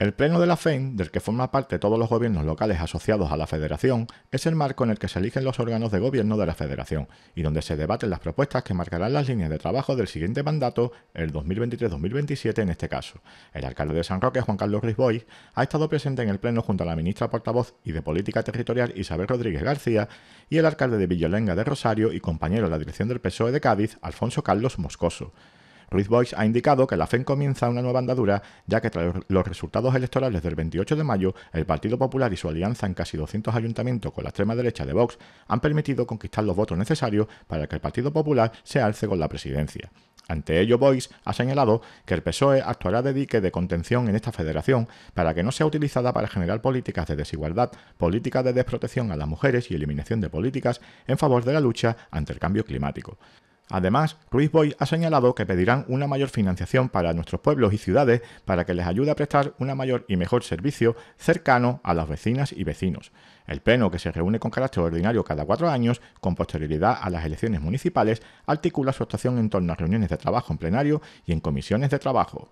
El Pleno de la FEN, del que forma parte todos los gobiernos locales asociados a la Federación, es el marco en el que se eligen los órganos de gobierno de la Federación y donde se debaten las propuestas que marcarán las líneas de trabajo del siguiente mandato, el 2023-2027 en este caso. El alcalde de San Roque, Juan Carlos Risboy, ha estado presente en el Pleno junto a la ministra portavoz y de Política Territorial Isabel Rodríguez García y el alcalde de Villolenga de Rosario y compañero de la dirección del PSOE de Cádiz, Alfonso Carlos Moscoso. Ruiz Boix ha indicado que la FEN comienza una nueva andadura, ya que tras los resultados electorales del 28 de mayo, el Partido Popular y su alianza en casi 200 ayuntamientos con la extrema derecha de Vox han permitido conquistar los votos necesarios para que el Partido Popular se alce con la presidencia. Ante ello, Boyce ha señalado que el PSOE actuará de dique de contención en esta federación para que no sea utilizada para generar políticas de desigualdad, políticas de desprotección a las mujeres y eliminación de políticas en favor de la lucha ante el cambio climático. Además, Ruiz Boy ha señalado que pedirán una mayor financiación para nuestros pueblos y ciudades para que les ayude a prestar un mayor y mejor servicio cercano a las vecinas y vecinos. El Pleno, que se reúne con carácter ordinario cada cuatro años, con posterioridad a las elecciones municipales, articula su actuación en torno a reuniones de trabajo en plenario y en comisiones de trabajo.